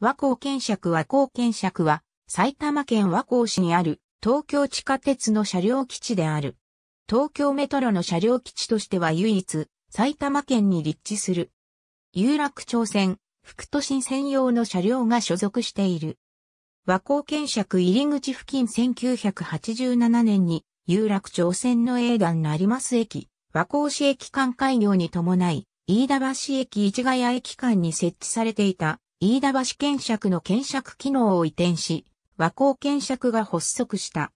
和光検釈和光検釈は埼玉県和光市にある東京地下鉄の車両基地である。東京メトロの車両基地としては唯一埼玉県に立地する。有楽町線、副都心専用の車両が所属している。和光検釈入口付近1987年に有楽町線の営団成増駅、和光市駅間開業に伴い、飯田橋駅市ヶ谷駅間に設置されていた飯田橋検釈の検釈機能を移転し、和光検釈が発足した。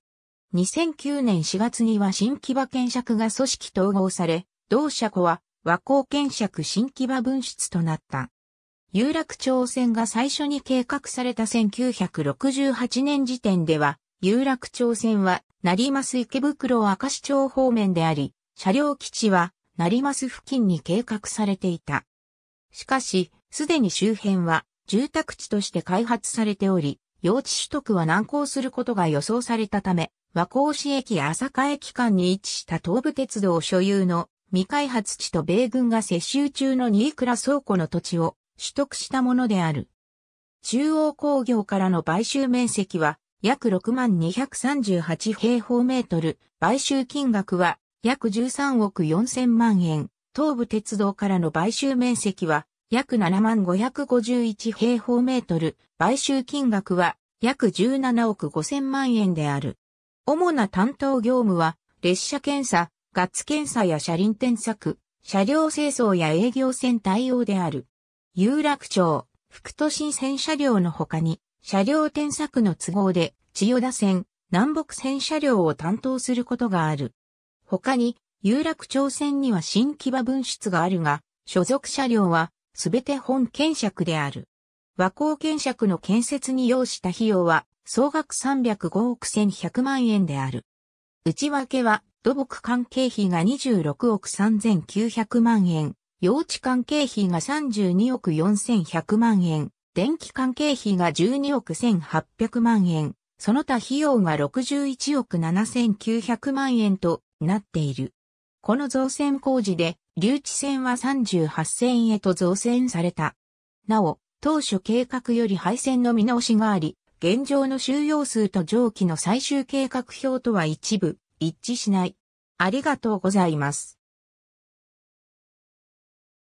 2009年4月には新木場検釈が組織統合され、同社庫は和光検釈新木場分室となった。有楽町線が最初に計画された1968年時点では、有楽町線は、成増池袋明石町方面であり、車両基地は、成増付近に計画されていた。しかし、すでに周辺は、住宅地として開発されており、用地取得は難航することが予想されたため、和光市駅や朝霞駅間に位置した東武鉄道所有の未開発地と米軍が接収中の新倉倉庫の土地を取得したものである。中央工業からの買収面積は約6万238平方メートル、買収金額は約13億4000万円、東武鉄道からの買収面積は約7万551平方メートル、買収金額は約17億5000万円である。主な担当業務は、列車検査、ガッツ検査や車輪添削、車両清掃や営業線対応である。有楽町、副都心線車両の他に、車両添削の都合で、千代田線、南北線車両を担当することがある。他に、有楽町線には新木場分室があるが、所属車両はすべて本検借である。和光検借の建設に要した費用は、総額305億1100万円である。内訳は、土木関係費が26億3900万円、用地関係費が32億4100万円、電気関係費が12億1800万円、その他費用が61億7900万円となっている。この造船工事で留置船は38船へと造船された。なお、当初計画より配線の見直しがあり、現状の収容数と上記の最終計画表とは一部、一致しない。ありがとうございます。